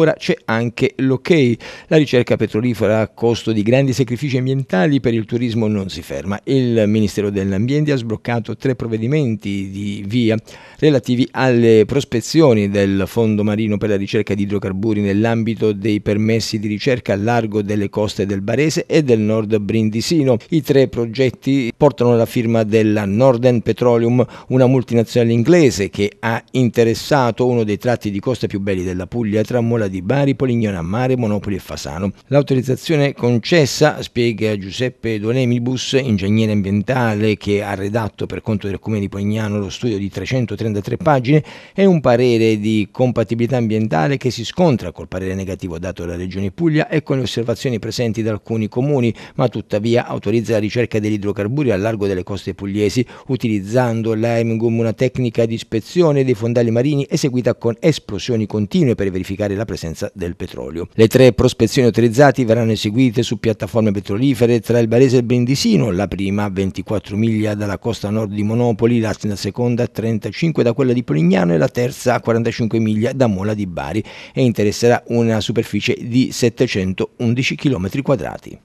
ora c'è anche l'ok. La ricerca petrolifera a costo di grandi sacrifici ambientali per il turismo non si ferma. Il Ministero dell'Ambiente ha sbloccato tre provvedimenti di via relativi alle prospezioni del Fondo Marino per la ricerca di idrocarburi nell'ambito dei permessi di ricerca a largo delle coste del Barese e del nord Brindisino. I tre progetti portano la firma della Northern Petroleum, una multinazionale inglese che ha interessato uno dei tratti di costa più belli della Puglia tra Mola di Bari, Polignano a Mare, Monopoli e Fasano. L'autorizzazione concessa, spiega Giuseppe Donemibus, ingegnere ambientale che ha redatto per conto del Comune di Polignano lo studio di 333 pagine, è un parere di compatibilità ambientale che si scontra col parere negativo dato dalla Regione Puglia e con le osservazioni presenti da alcuni comuni, ma tuttavia autorizza la ricerca degli idrocarburi al largo delle coste pugliesi, utilizzando l'AIMGUM, una tecnica di ispezione dei fondali marini eseguita con esplosioni continue per verificare la presenza del petrolio. Le tre prospezioni autorizzate verranno eseguite su piattaforme petrolifere tra il Barese e il Brindisino, la prima a 24 miglia dalla costa nord di Monopoli, la seconda a 35 da quella di Polignano e la terza a 45 miglia da Mola di Bari e interesserà una superficie di 711 km quadrati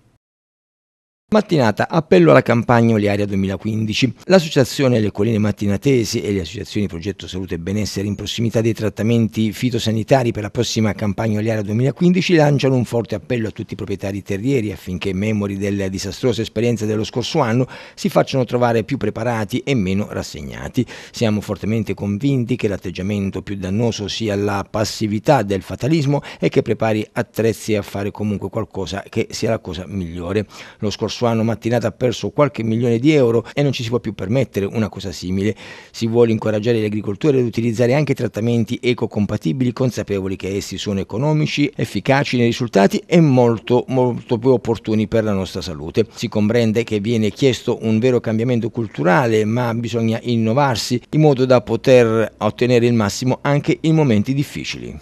mattinata appello alla campagna Oliaria 2015. L'associazione Le Colline Mattinatesi e le associazioni Progetto Salute e Benessere in prossimità dei trattamenti fitosanitari per la prossima campagna Oliaria 2015 lanciano un forte appello a tutti i proprietari terrieri affinché, memori delle disastrose esperienze dello scorso anno, si facciano trovare più preparati e meno rassegnati. Siamo fortemente convinti che l'atteggiamento più dannoso sia la passività del fatalismo e che prepari attrezzi a fare comunque qualcosa che sia la cosa migliore. Lo scorso scorso mattinata ha perso qualche milione di euro e non ci si può più permettere una cosa simile. Si vuole incoraggiare gli agricoltori ad utilizzare anche trattamenti ecocompatibili, consapevoli che essi sono economici, efficaci nei risultati e molto, molto più opportuni per la nostra salute. Si comprende che viene chiesto un vero cambiamento culturale, ma bisogna innovarsi in modo da poter ottenere il massimo anche in momenti difficili.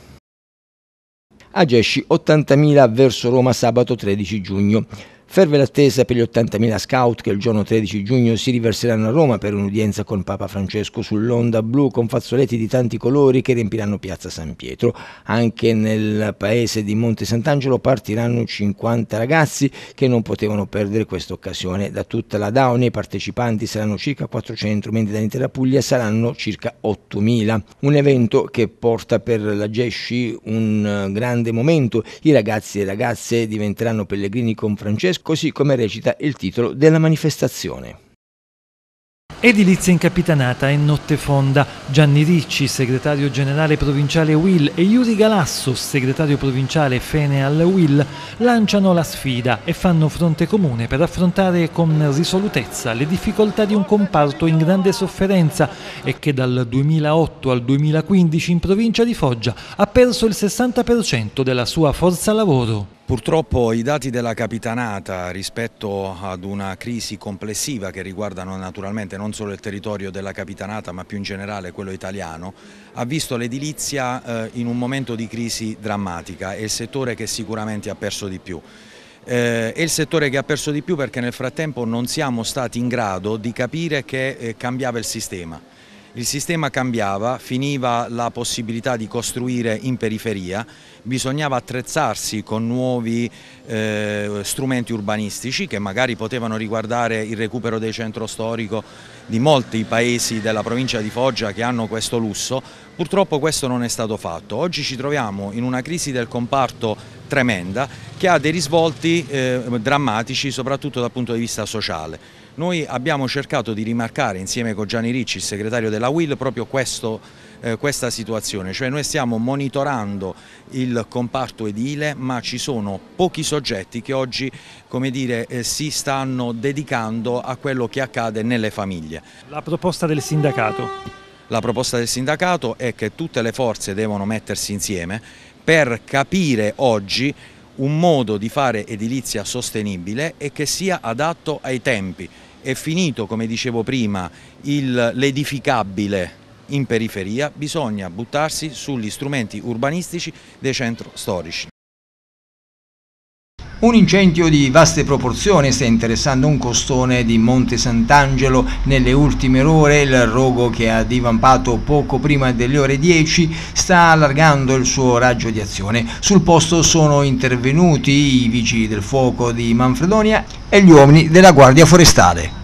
A Gesci 80.000 verso Roma sabato 13 giugno. Ferve l'attesa per gli 80.000 scout che il giorno 13 giugno si riverseranno a Roma per un'udienza con Papa Francesco sull'onda blu con fazzoletti di tanti colori che riempiranno Piazza San Pietro. Anche nel paese di Monte Sant'Angelo partiranno 50 ragazzi che non potevano perdere questa occasione. Da tutta la Downey i partecipanti saranno circa 400, mentre dall'intera Puglia saranno circa 8.000. Un evento che porta per la Gesci un grande momento. I ragazzi e ragazze diventeranno pellegrini con Francesco così come recita il titolo della manifestazione. Edilizia incapitanata e notte fonda. Gianni Ricci, segretario generale provinciale Will, e Yuri Galasso, segretario provinciale Feneal Will, lanciano la sfida e fanno fronte comune per affrontare con risolutezza le difficoltà di un comparto in grande sofferenza e che dal 2008 al 2015 in provincia di Foggia ha perso il 60% della sua forza lavoro. Purtroppo i dati della capitanata rispetto ad una crisi complessiva che riguardano naturalmente non solo il territorio della capitanata ma più in generale quello italiano ha visto l'edilizia eh, in un momento di crisi drammatica, è il settore che sicuramente ha perso di più. Eh, è il settore che ha perso di più perché nel frattempo non siamo stati in grado di capire che eh, cambiava il sistema. Il sistema cambiava, finiva la possibilità di costruire in periferia, bisognava attrezzarsi con nuovi eh, strumenti urbanistici che magari potevano riguardare il recupero del centro storico di molti paesi della provincia di Foggia che hanno questo lusso, purtroppo questo non è stato fatto. Oggi ci troviamo in una crisi del comparto tremenda che ha dei risvolti eh, drammatici soprattutto dal punto di vista sociale. Noi abbiamo cercato di rimarcare insieme con Gianni Ricci, il segretario della WIL, proprio questo, eh, questa situazione, cioè noi stiamo monitorando il comparto edile ma ci sono pochi soggetti che oggi dire, eh, si stanno dedicando a quello che accade nelle famiglie. La proposta del sindacato? La proposta del sindacato è che tutte le forze devono mettersi insieme per capire oggi un modo di fare edilizia sostenibile e che sia adatto ai tempi è finito, come dicevo prima, l'edificabile in periferia, bisogna buttarsi sugli strumenti urbanistici dei centri storici. Un incendio di vaste proporzioni sta interessando un costone di Monte Sant'Angelo. Nelle ultime ore il rogo che ha divampato poco prima delle ore 10 sta allargando il suo raggio di azione. Sul posto sono intervenuti i vigili del fuoco di Manfredonia e gli uomini della Guardia Forestale.